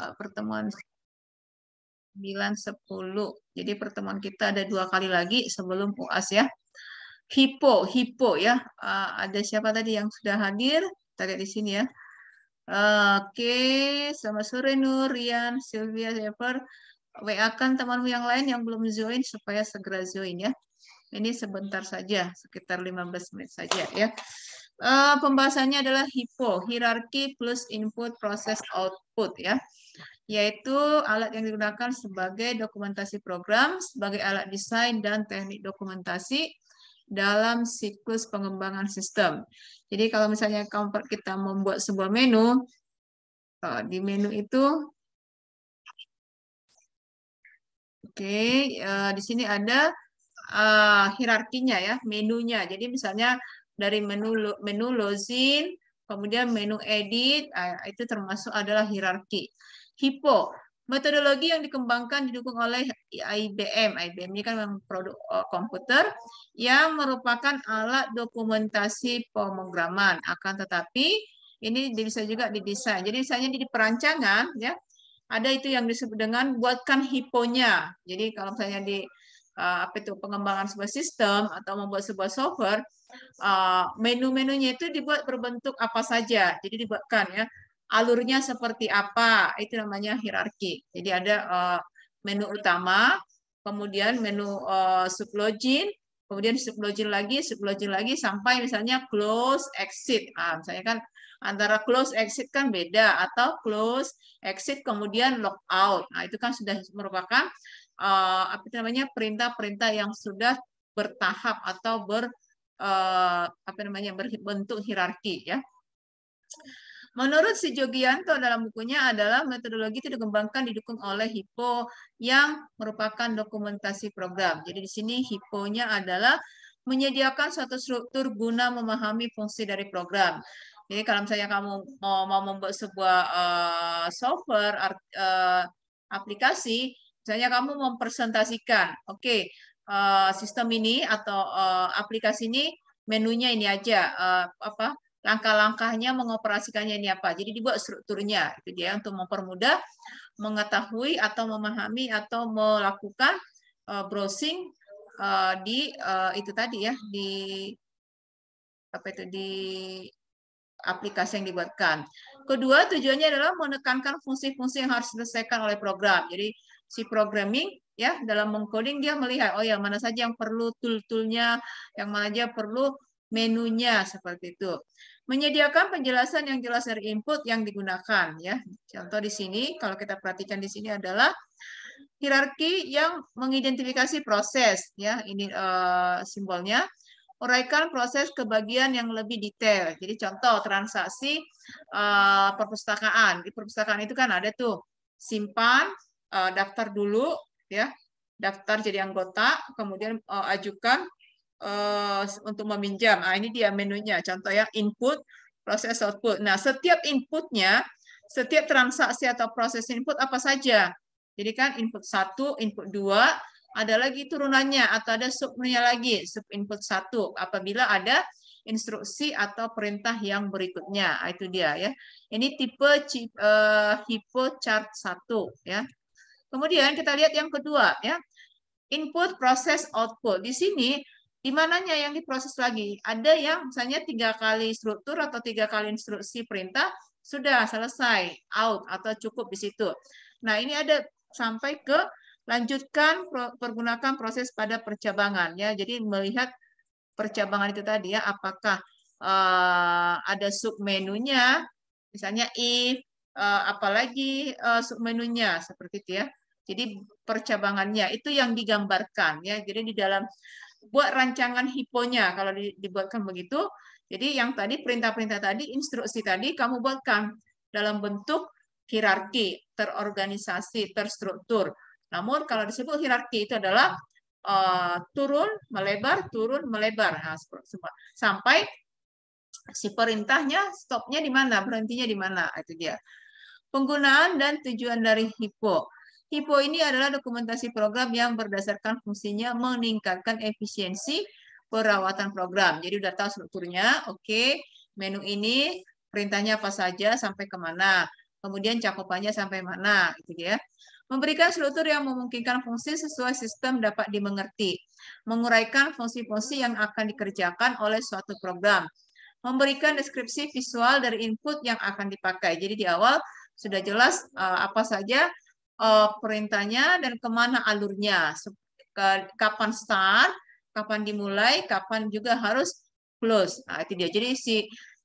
Eh, pertemuan 9 10. Jadi pertemuan kita ada dua kali lagi sebelum UAS ya. Hipo, hipo ya. Eh, ada siapa tadi yang sudah hadir? tadi di sini ya. Eh, Oke, sama sore Nur, Rian, Sylvia, zephyr WA-kan temanmu yang lain yang belum join supaya segera join ya. Ini sebentar saja, sekitar 15 menit saja ya uh, pembahasannya adalah HIPO, hierarki plus input proses output ya. Yaitu alat yang digunakan sebagai dokumentasi program, sebagai alat desain dan teknik dokumentasi dalam siklus pengembangan sistem. Jadi kalau misalnya kita membuat sebuah menu, uh, di menu itu Oke, okay, uh, eh, di sini ada uh, hierarkinya ya, menunya. Jadi misalnya dari menu menu lozin, kemudian menu edit, ah, itu termasuk adalah hierarki. Hipo, metodologi yang dikembangkan didukung oleh IBM. IBM ini kan produk eh, komputer yang merupakan alat dokumentasi pemrograman. Akan tetapi ini bisa juga didesain. Jadi misalnya di perancangan ya ada itu yang disebut dengan buatkan hiponya. Jadi kalau misalnya di uh, apa itu pengembangan sebuah sistem atau membuat sebuah software, uh, menu-menunya itu dibuat berbentuk apa saja. Jadi dibuatkan ya alurnya seperti apa itu namanya hierarki jadi ada uh, menu utama kemudian menu uh, sublogin kemudian sublogin lagi sublogin lagi sampai misalnya close exit ah, misalnya kan antara close exit kan beda atau close exit kemudian lock out nah itu kan sudah merupakan uh, apa namanya perintah-perintah yang sudah bertahap atau ber uh, apa namanya berbentuk hierarki ya. Menurut si Jogianto dalam bukunya adalah metodologi itu dikembangkan didukung oleh HIPO yang merupakan dokumentasi program. Jadi di sini HIPO-nya adalah menyediakan suatu struktur guna memahami fungsi dari program. Jadi kalau misalnya kamu mau, mau membuat sebuah eh, software aplikasi, Misalnya kamu mempresentasikan, oke, okay, uh, eh, sistem ini atau uh, aplikasi ini menunya ini aja uh, apa langkah-langkahnya mengoperasikannya ini apa. Jadi dibuat strukturnya itu dia untuk mempermudah mengetahui atau memahami atau melakukan uh, browsing uh, di uh, itu tadi ya di apa itu di aplikasi yang dibuatkan. Kedua, tujuannya adalah menekankan fungsi-fungsi yang harus diselesaikan oleh program. Jadi si programming ya dalam mengcoding dia melihat oh ya mana saja yang perlu tool-toolnya, yang mana saja perlu menunya seperti itu. Menyediakan penjelasan yang jelas dari input yang digunakan ya. Contoh di sini kalau kita perhatikan di sini adalah hierarki yang mengidentifikasi proses ya ini uh, simbolnya uraikan proses ke bagian yang lebih detail. Jadi contoh transaksi uh, perpustakaan. Di perpustakaan itu kan ada tuh simpan, uh, daftar dulu ya daftar jadi anggota kemudian uh, ajukan uh, untuk meminjam nah, ini dia menunya contoh ya input proses output nah setiap inputnya setiap transaksi atau proses input apa saja jadi kan input satu input dua ada lagi turunannya atau ada subnya lagi sub input satu apabila ada instruksi atau perintah yang berikutnya. Nah, itu dia ya. Ini tipe uh, hipo chart satu ya. Kemudian kita lihat yang kedua ya. Input, proses, output. Di sini di mananya yang diproses lagi? Ada yang misalnya tiga kali struktur atau tiga kali instruksi perintah sudah selesai out atau cukup di situ. Nah ini ada sampai ke lanjutkan pergunakan proses pada percabangan ya. Jadi melihat percabangan itu tadi ya apakah uh, ada submenunya misalnya if uh, apalagi uh, submenunya seperti itu ya jadi percabangannya itu yang digambarkan ya. Jadi di dalam buat rancangan hiponya kalau dibuatkan begitu. Jadi yang tadi perintah-perintah tadi, instruksi tadi kamu buatkan dalam bentuk hierarki, terorganisasi, terstruktur. Namun kalau disebut hierarki itu adalah uh, turun, melebar, turun, melebar. Nah, sampai si perintahnya stopnya di mana, berhentinya di mana, itu dia. Penggunaan dan tujuan dari hipo. Hipo ini adalah dokumentasi program yang berdasarkan fungsinya meningkatkan efisiensi perawatan program. Jadi data strukturnya, oke. Okay. Menu ini perintahnya apa saja sampai kemana, kemudian cakupannya sampai mana, gitu ya. Memberikan struktur yang memungkinkan fungsi sesuai sistem dapat dimengerti. Menguraikan fungsi-fungsi yang akan dikerjakan oleh suatu program. Memberikan deskripsi visual dari input yang akan dipakai. Jadi di awal sudah jelas eh, apa saja uh, perintahnya dan kemana alurnya, kapan start, kapan dimulai, kapan juga harus close. Nah, itu dia. Jadi si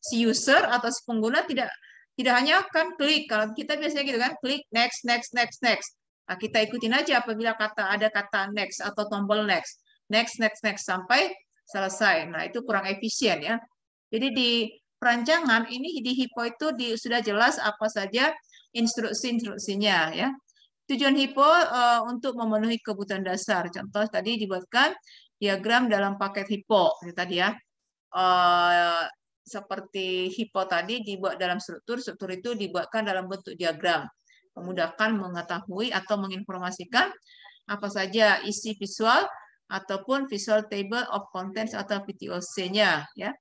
si user atau si pengguna tidak tidak hanya akan klik. Kalau kita biasanya gitu kan, klik next, next, next, next. Nah, kita ikutin aja apabila kata ada kata next atau tombol next, next, next, next sampai selesai. Nah itu kurang efisien ya. Jadi di perancangan ini di HIPO itu di, sudah jelas apa saja instruksi-instruksinya ya. Tujuan hipo uh, eh, untuk memenuhi kebutuhan dasar. Contoh tadi dibuatkan diagram dalam paket hipo ya, tadi ya. Uh, seperti hipo tadi dibuat dalam struktur, struktur itu dibuatkan dalam bentuk diagram. Memudahkan mengetahui atau menginformasikan apa saja isi visual ataupun visual table of contents atau VTOC-nya ya.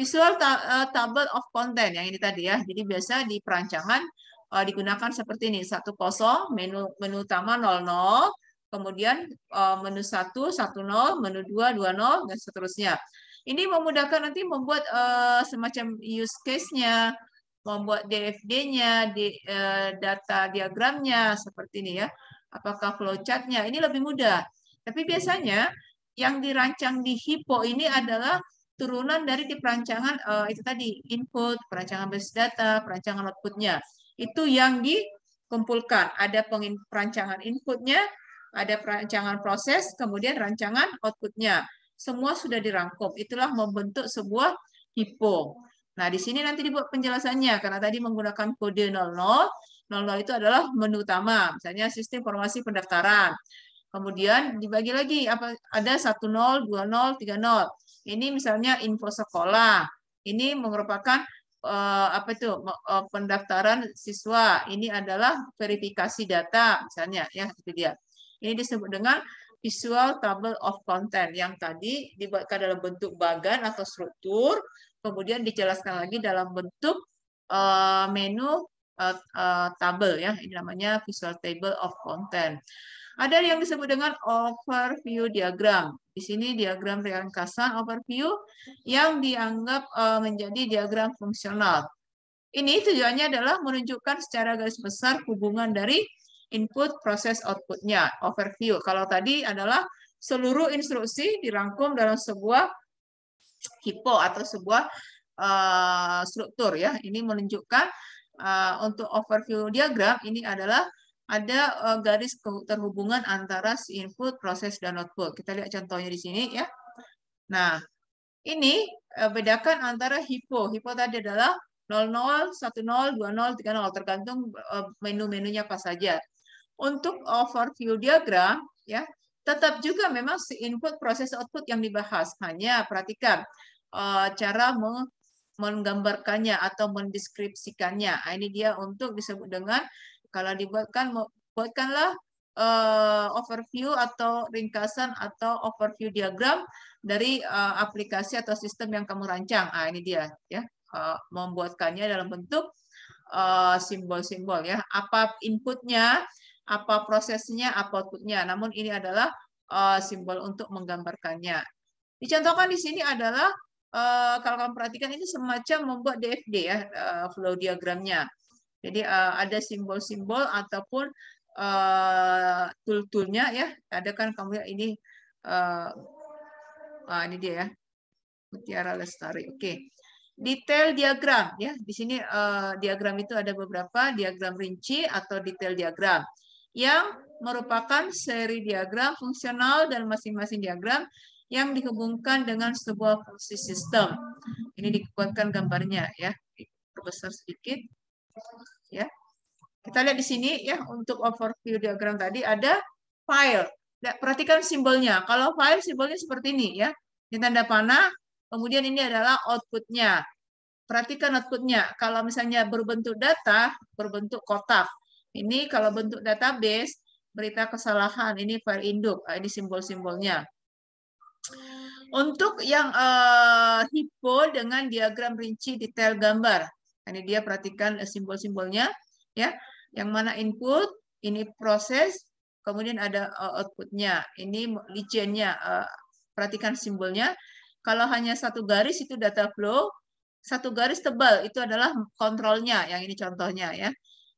Visual eh, table of content yang ini tadi ya. Jadi biasa di perancangan uh, digunakan seperti ini, 10 menu menu utama 00, kemudian uh, menu satu 10, menu dua dua 20 dan seterusnya. Ini memudahkan nanti membuat uh, semacam use case-nya, membuat DFD-nya, di, uh, data diagramnya seperti ini ya. Apakah flowchart-nya? Ini lebih mudah. Tapi biasanya yang dirancang di HIPO ini adalah turunan dari di perancangan uh, itu tadi input, perancangan basis data, perancangan outputnya. nya itu yang dikumpulkan. Ada perancangan inputnya, ada perancangan proses, kemudian rancangan outputnya. Semua sudah dirangkum. Itulah membentuk sebuah hipo. Nah, di sini nanti dibuat penjelasannya karena tadi menggunakan kode 00. 00 itu adalah menu utama, misalnya sistem informasi pendaftaran. Kemudian dibagi lagi apa ada 10, 20, 30. Ini misalnya info sekolah. Ini merupakan uh, apa itu uh, pendaftaran siswa. Ini adalah verifikasi data misalnya ya itu dia. Ini disebut dengan visual table of content yang tadi dibuatkan dalam bentuk bagan atau struktur, kemudian dijelaskan lagi dalam bentuk uh, menu uh, uh, tabel ya, ini namanya visual table of content. Ada yang disebut dengan overview diagram. Di sini diagram ringkasan overview yang dianggap eh, menjadi diagram fungsional. Ini tujuannya adalah menunjukkan secara garis besar hubungan dari input proses outputnya, overview. Kalau tadi adalah seluruh instruksi dirangkum dalam sebuah hipo atau sebuah eh, struktur ya. Ini menunjukkan eh, untuk overview diagram ini adalah ada uh, garis terhubungan antara si input, proses, dan output. Kita lihat contohnya di sini ya. Nah, ini uh, bedakan antara hipo. Hipo tadi adalah 00, 10, 20, 30 tergantung uh, menu-menunya apa saja. Untuk overview diagram ya, tetap juga memang si input, proses, output yang dibahas. Hanya perhatikan uh, cara menggambarkannya atau mendeskripsikannya. Nah, ini dia untuk disebut dengan kalau dibuatkan, buatkanlah uh, overview atau ringkasan atau overview diagram dari uh, aplikasi atau sistem yang kamu rancang. Ah, ini dia ya. Uh, membuatkannya dalam bentuk simbol-simbol uh, ya. Apa inputnya, apa prosesnya, apa outputnya. Namun ini adalah uh, simbol untuk menggambarkannya. Dicontohkan di sini adalah uh, kalau kamu perhatikan ini semacam membuat DFD ya uh, flow diagramnya. Jadi uh, ada simbol-simbol ataupun uh, tool-toolnya ya. Ada kan kamu ya ini uh, uh, ini dia ya. Mutiara Lestari. Oke. Okay. Detail diagram ya. Di sini uh, diagram itu ada beberapa diagram rinci atau detail diagram yang merupakan seri diagram fungsional dan masing-masing diagram yang dihubungkan dengan sebuah fungsi sistem. Ini dikuatkan gambarnya ya. Perbesar sedikit. Ya. Kita lihat di sini ya untuk overview diagram tadi ada file. Nah, perhatikan simbolnya. Kalau file simbolnya seperti ini ya. Ini tanda panah, kemudian ini adalah outputnya. Perhatikan outputnya. Kalau misalnya berbentuk data, berbentuk kotak. Ini kalau bentuk database, berita kesalahan. Ini file induk. Ah, ini simbol-simbolnya. Untuk yang uh, hipo dengan diagram rinci detail gambar. Ini dia perhatikan eh, simbol-simbolnya ya. Yang mana input, ini proses, kemudian ada eh, outputnya, ini legendnya. Eh, perhatikan simbolnya. Kalau hanya satu garis itu data flow, satu garis tebal itu adalah kontrolnya, yang ini contohnya ya.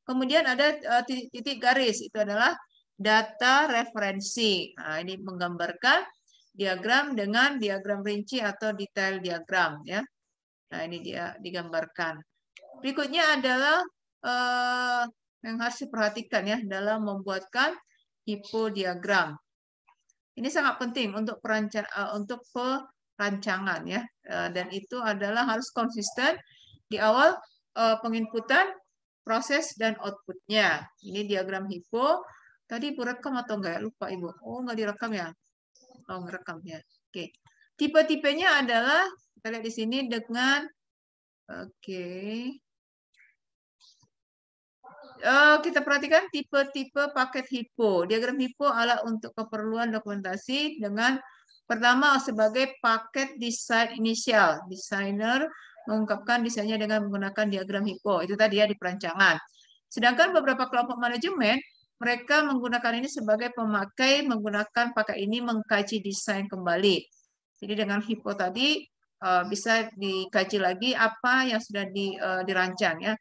Kemudian ada titik-titik garis itu adalah data referensi. Nah, ini menggambarkan diagram dengan diagram rinci atau detail diagram ya. Nah, ini dia digambarkan. Berikutnya adalah eh, yang harus diperhatikan ya dalam membuatkan hipodiagram. Ini sangat penting untuk perancang eh, untuk perancangan ya eh, dan itu adalah harus konsisten di awal eh, penginputan proses dan outputnya. Ini diagram hipo. Tadi Ibu rekam atau enggak? Lupa Ibu. Oh, enggak direkam ya? Oh, ngerekam ya. Oke. Tipe-tipenya adalah kita lihat di sini dengan oke. Okay. Eh, kita perhatikan tipe-tipe paket HIPO. Diagram HIPO adalah untuk keperluan dokumentasi dengan pertama sebagai paket desain inisial. Desainer mengungkapkan desainnya dengan menggunakan diagram HIPO. Itu tadi ya di perancangan. Sedangkan beberapa kelompok manajemen mereka menggunakan ini sebagai pemakai menggunakan paket ini mengkaji desain kembali. Jadi dengan HIPO tadi eh, bisa dikaji lagi apa yang sudah eh, dirancang ya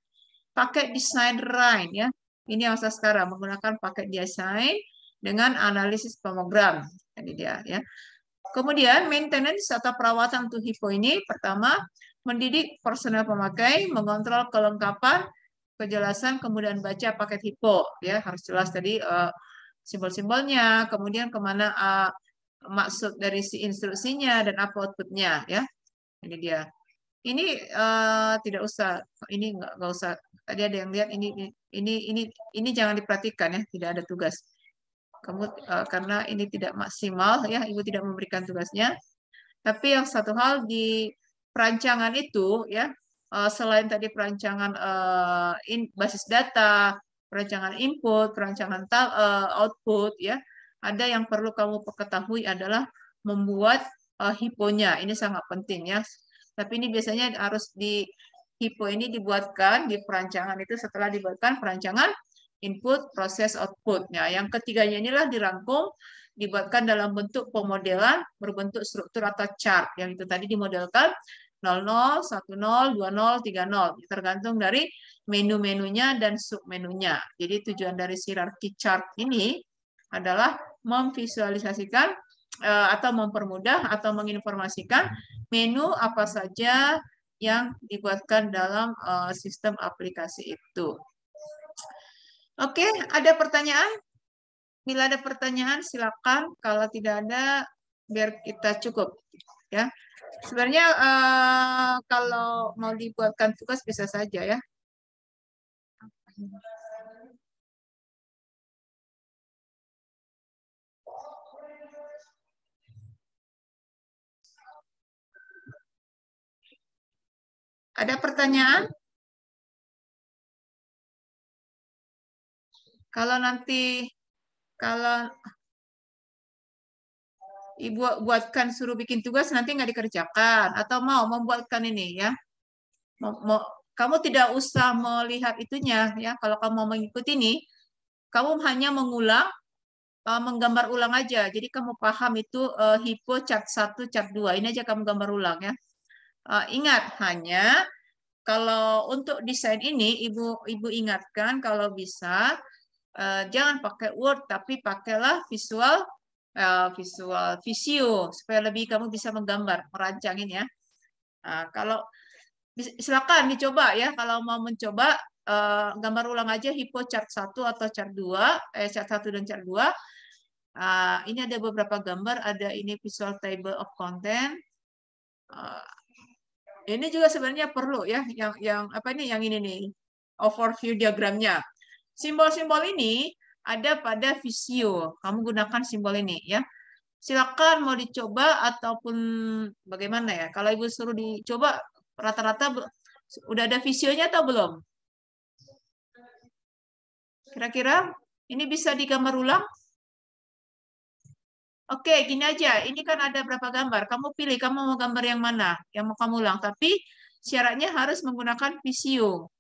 Paket desain rain ya. Ini yang saya sekarang menggunakan paket desain dengan analisis tomogram. Ini dia ya. Kemudian maintenance atau perawatan untuk hipo ini pertama mendidik personel pemakai, mengontrol kelengkapan, kejelasan, kemudian baca paket hipo ya harus jelas tadi uh, simbol-simbolnya, kemudian kemana uh, maksud dari si instruksinya dan apa outputnya ya. Ini dia ini uh, tidak usah ini nggak nggak usah tadi ada yang lihat ini ini ini ini jangan diperhatikan ya tidak ada tugas kamu uh, karena ini tidak maksimal ya ibu tidak memberikan tugasnya tapi yang satu hal di perancangan itu ya uh, selain tadi perancangan uh, in, basis data perancangan input perancangan uh, output ya ada yang perlu kamu ketahui adalah membuat uh, hiponya ini sangat penting ya tapi ini biasanya harus di hipo ini dibuatkan di perancangan itu setelah dibuatkan perancangan input, proses, output. ya yang ketiganya inilah dirangkum, dibuatkan dalam bentuk pemodelan berbentuk struktur atau chart yang itu tadi dimodelkan 00, 10, 20, 30. Tergantung dari menu-menunya dan submenunya. Jadi tujuan dari hierarki chart ini adalah memvisualisasikan eh, atau mempermudah atau menginformasikan menu apa saja yang dibuatkan dalam uh, sistem aplikasi itu. Oke, okay, ada pertanyaan? Bila ada pertanyaan silakan, kalau tidak ada biar kita cukup ya. Sebenarnya uh, kalau mau dibuatkan tugas bisa saja ya. Ada pertanyaan? Kalau nanti kalau ibu buatkan suruh bikin tugas nanti nggak dikerjakan atau mau membuatkan ini ya. Mau, mau, kamu tidak usah melihat itunya ya. Kalau kamu mau mengikuti ini, kamu hanya mengulang eh, menggambar ulang aja. Jadi kamu paham itu uh, hipo chart 1, chart 2. Ini aja kamu gambar ulang ya. Uh, ingat hanya kalau untuk desain ini ibu ibu ingatkan kalau bisa uh, jangan pakai word tapi pakailah visual uh, visual visio supaya lebih kamu bisa menggambar merancangin ya. Uh, kalau silakan dicoba ya kalau mau mencoba uh, gambar ulang aja hipo chart 1 atau chart dua eh chart 1 dan chart dua Uh, ini ada beberapa gambar, ada ini visual table of content. Uh, ini juga sebenarnya perlu ya yang yang apa ini yang ini nih overview diagramnya. Simbol-simbol ini ada pada visio. Kamu gunakan simbol ini ya. Silakan mau dicoba ataupun bagaimana ya? Kalau Ibu suruh dicoba rata-rata udah ada visionya atau belum? Kira-kira ini bisa digambar ulang? Oke, gini aja. Ini kan ada berapa gambar. Kamu pilih, kamu mau gambar yang mana, yang mau kamu ulang. Tapi syaratnya harus menggunakan visio.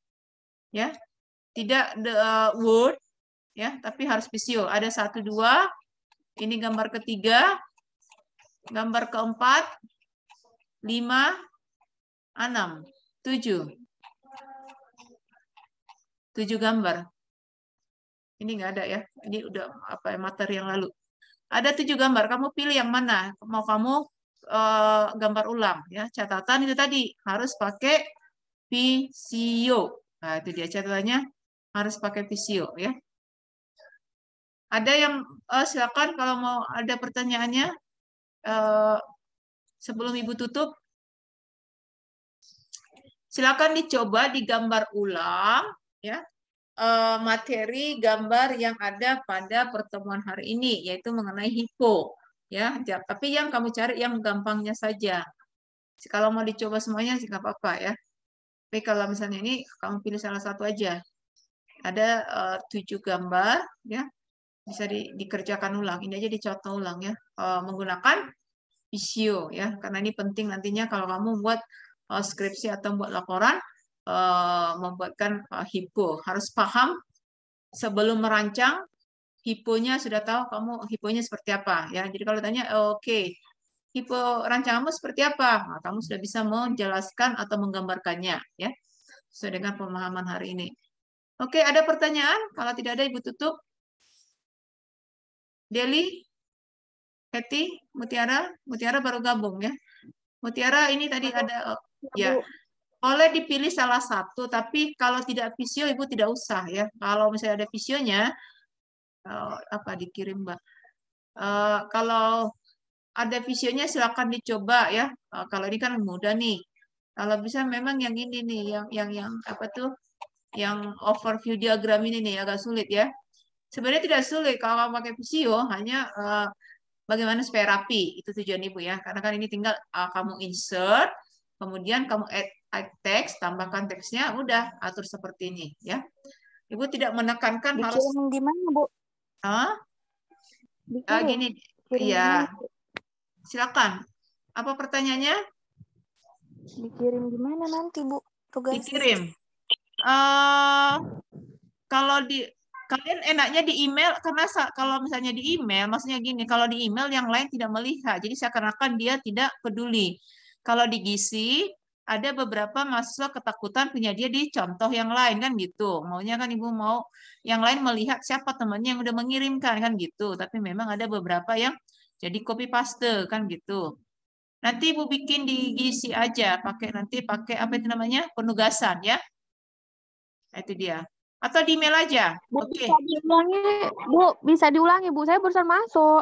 Ya, tidak the eh, word, ya, tapi harus visio. Ada satu dua. Ini gambar ketiga, gambar keempat, lima, enam, tujuh, tujuh gambar. Ini nggak ada ya. Ini udah apa materi yang lalu. Ada tujuh gambar, kamu pilih yang mana? Mau kamu eh, gambar ulang ya. Catatan itu tadi harus pakai visio. Nah, itu dia catatannya harus pakai visio ya. Ada yang eh, silakan kalau mau ada pertanyaannya eh, sebelum Ibu tutup silakan dicoba digambar ulang ya Eh, materi gambar yang ada pada pertemuan hari ini yaitu mengenai hipo ya tapi yang kamu cari yang gampangnya saja kalau mau dicoba semuanya sih nggak apa-apa ya tapi kalau misalnya ini kamu pilih salah satu aja ada uh, tujuh gambar ya bisa di, dikerjakan ulang ini aja dicontoh ulang ya uh, menggunakan visio ya karena ini penting nantinya kalau kamu buat uh, skripsi atau buat laporan Eh, membuatkan eh, hipo. Harus paham sebelum merancang hiponya sudah tahu kamu hiponya seperti apa ya. Jadi kalau tanya oke okay, hipo rancangmu seperti apa, nah, kamu sudah bisa menjelaskan atau menggambarkannya ya sesuai dengan pemahaman hari ini. Oke, okay, ada pertanyaan? Kalau tidak ada, Ibu tutup. Deli, Heti, Mutiara, Mutiara baru gabung ya. Mutiara ini tadi ada, oh, ya boleh dipilih salah satu, tapi kalau tidak visio ibu tidak usah ya. Kalau misalnya ada visionya, eh, apa dikirim mbak. Uh, kalau ada visionya silakan dicoba ya. Uh, kalau ini kan mudah nih. Kalau bisa memang yang ini nih, yang yang yang apa tuh, yang overview diagram ini nih agak sulit ya. Sebenarnya tidak sulit kalau pakai visio, hanya uh, bagaimana supaya rapi itu tujuan ibu ya. Karena kan ini tinggal uh, kamu insert Kemudian kamu add, text, tambahkan teksnya, udah atur seperti ini ya. Ibu tidak menekankan harus gimana, Bu? Ah, Uh, gini, iya. Silakan. Apa pertanyaannya? Dikirim gimana nanti, Bu? Tugas dikirim. Uh, kalau di kalian enaknya di email karena kalau misalnya di email maksudnya gini kalau di email yang lain tidak melihat jadi seakan-akan dia tidak peduli kalau di gizi ada beberapa mahasiswa ketakutan punya dia di contoh yang lain kan gitu. Maunya kan ibu mau yang lain melihat siapa temannya yang udah mengirimkan kan gitu. Tapi memang ada beberapa yang jadi copy paste kan gitu. Nanti ibu bikin di gizi aja, pakai nanti pakai apa itu namanya penugasan ya. Itu dia. Atau di email aja. Oke. Okay. Bisa diulangi, Bu. Bisa diulangi, Bu. Saya barusan masuk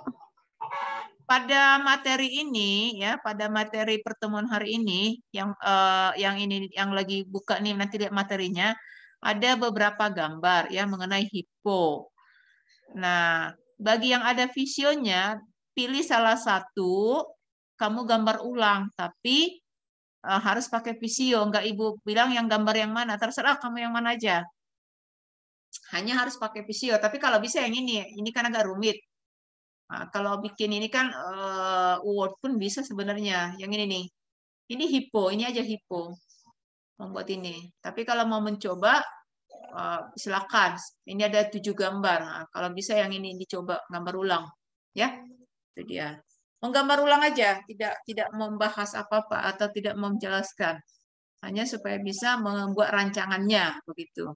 pada materi ini ya pada materi pertemuan hari ini yang uh, yang ini yang lagi buka nih nanti lihat materinya ada beberapa gambar ya mengenai hipo. Nah, bagi yang ada visionnya pilih salah satu kamu gambar ulang tapi uh, harus pakai visio enggak Ibu bilang yang gambar yang mana terserah kamu yang mana aja. Hanya harus pakai visio tapi kalau bisa yang ini ini kan agak rumit Nah, kalau bikin ini kan uh, eh, word pun bisa sebenarnya. Yang ini nih. Ini hipo, ini aja hipo. Membuat ini. Tapi kalau mau mencoba, uh, silakan. Ini ada tujuh gambar. Nah, kalau bisa yang ini dicoba gambar ulang. Ya, itu dia. Menggambar ulang aja, tidak tidak membahas apa-apa atau tidak menjelaskan. Hanya supaya bisa membuat rancangannya begitu.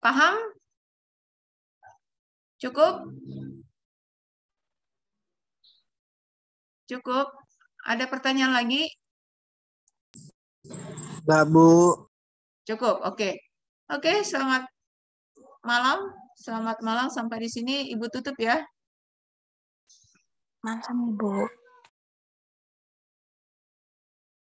Paham? Cukup? Cukup? Ada pertanyaan lagi? Nggak, Bu. Cukup, oke. Okay. Oke, okay, selamat malam. Selamat malam sampai di sini. Ibu tutup ya. Malam, Ibu.